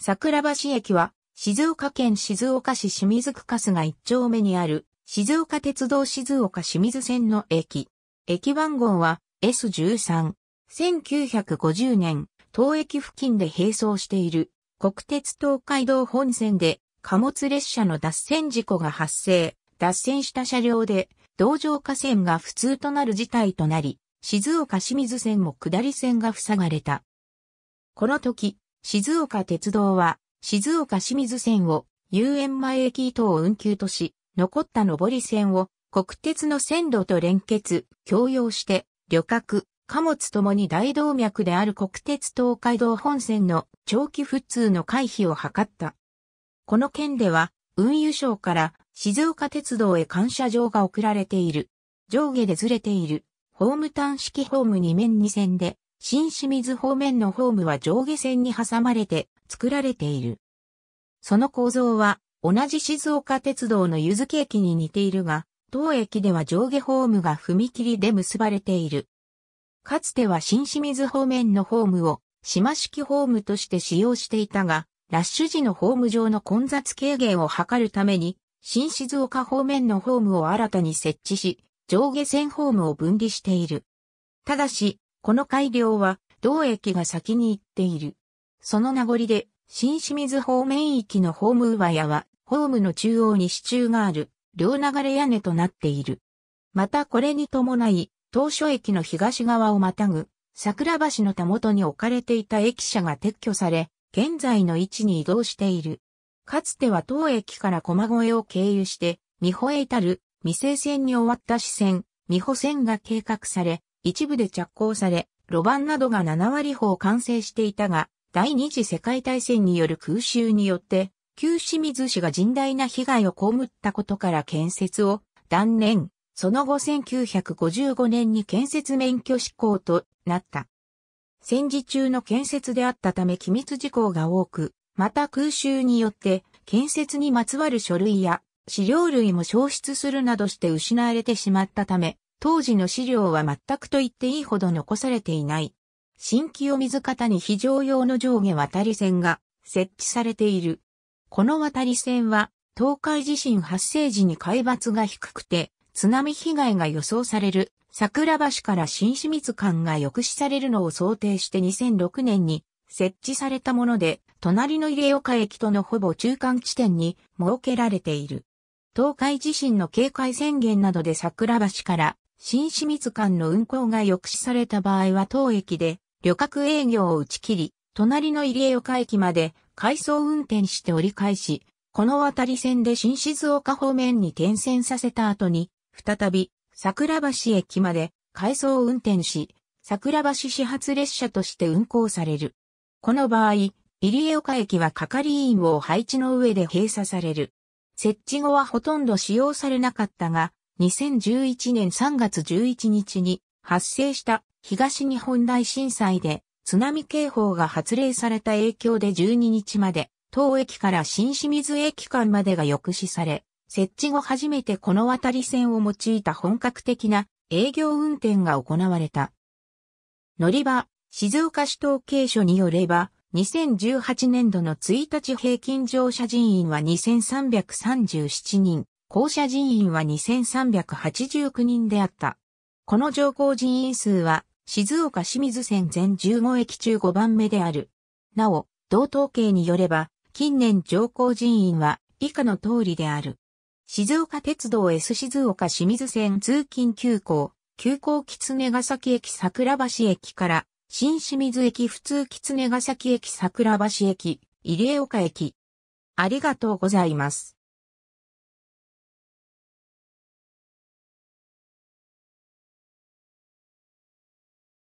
桜橋駅は、静岡県静岡市清水区春日一丁目にある、静岡鉄道静岡清水線の駅。駅番号は S13。1950年、当駅付近で並走している国鉄東海道本線で貨物列車の脱線事故が発生。脱線した車両で同乗下線が不通となる事態となり、静岡清水線も下り線が塞がれた。この時、静岡鉄道は、静岡清水線を遊園前駅等を運休とし、残った上り線を国鉄の線路と連結、共用して、旅客、貨物ともに大動脈である国鉄東海道本線の長期普通の回避を図った。この件では、運輸省から静岡鉄道へ感謝状が送られている。上下でずれている。ホーム端式ホーム2面2線で、新清水方面のホームは上下線に挟まれて作られている。その構造は同じ静岡鉄道の湯月駅に似ているが、当駅では上下ホームが踏切で結ばれている。かつては新清水方面のホームを島式ホームとして使用していたが、ラッシュ時のホーム上の混雑軽減を図るために、新静岡方面のホームを新たに設置し、上下線ホームを分離している。ただし、この改良は、同駅が先に行っている。その名残で、新清水方面駅のホーム上屋は、ホームの中央に支柱がある、両流れ屋根となっている。またこれに伴い、当初駅の東側をまたぐ、桜橋のたもとに置かれていた駅舎が撤去され、現在の位置に移動している。かつては当駅から駒越を経由して、三保へ至る、未成線に終わった支線、三保線が計画され、一部で着工され、路盤などが7割方完成していたが、第二次世界大戦による空襲によって、旧清水市が甚大な被害を被ったことから建設を断念、その後1955年に建設免許施行となった。戦時中の建設であったため機密事項が多く、また空襲によって建設にまつわる書類や資料類も消失するなどして失われてしまったため、当時の資料は全くと言っていいほど残されていない。新清水方に非常用の上下渡り線が設置されている。この渡り線は東海地震発生時に海抜が低くて津波被害が予想される桜橋から新清水間が抑止されるのを想定して2006年に設置されたもので、隣の入岡駅とのほぼ中間地点に設けられている。東海地震の警戒宣言などで桜橋から新清水間の運行が抑止された場合は当駅で旅客営業を打ち切り、隣の入江岡駅まで回送運転して折り返し、この渡り線で新静岡方面に転線させた後に、再び桜橋駅まで回送運転し、桜橋始発列車として運行される。この場合、入江岡駅は係員を配置の上で閉鎖される。設置後はほとんど使用されなかったが、2011年3月11日に発生した東日本大震災で津波警報が発令された影響で12日まで、当駅から新清水駅間までが抑止され、設置後初めてこの渡り線を用いた本格的な営業運転が行われた。乗り場、静岡市統計所によれば、2018年度の1日平均乗車人員は2337人、校舎人員は2389人であった。この乗降人員数は、静岡清水線全15駅中5番目である。なお、同統計によれば、近年乗降人員は以下の通りである。静岡鉄道 S 静岡清水線通勤急行、急行狐ヶ崎駅桜橋駅から新清水駅普通狐ヶ崎駅桜橋駅、入江岡駅。ありがとうございます。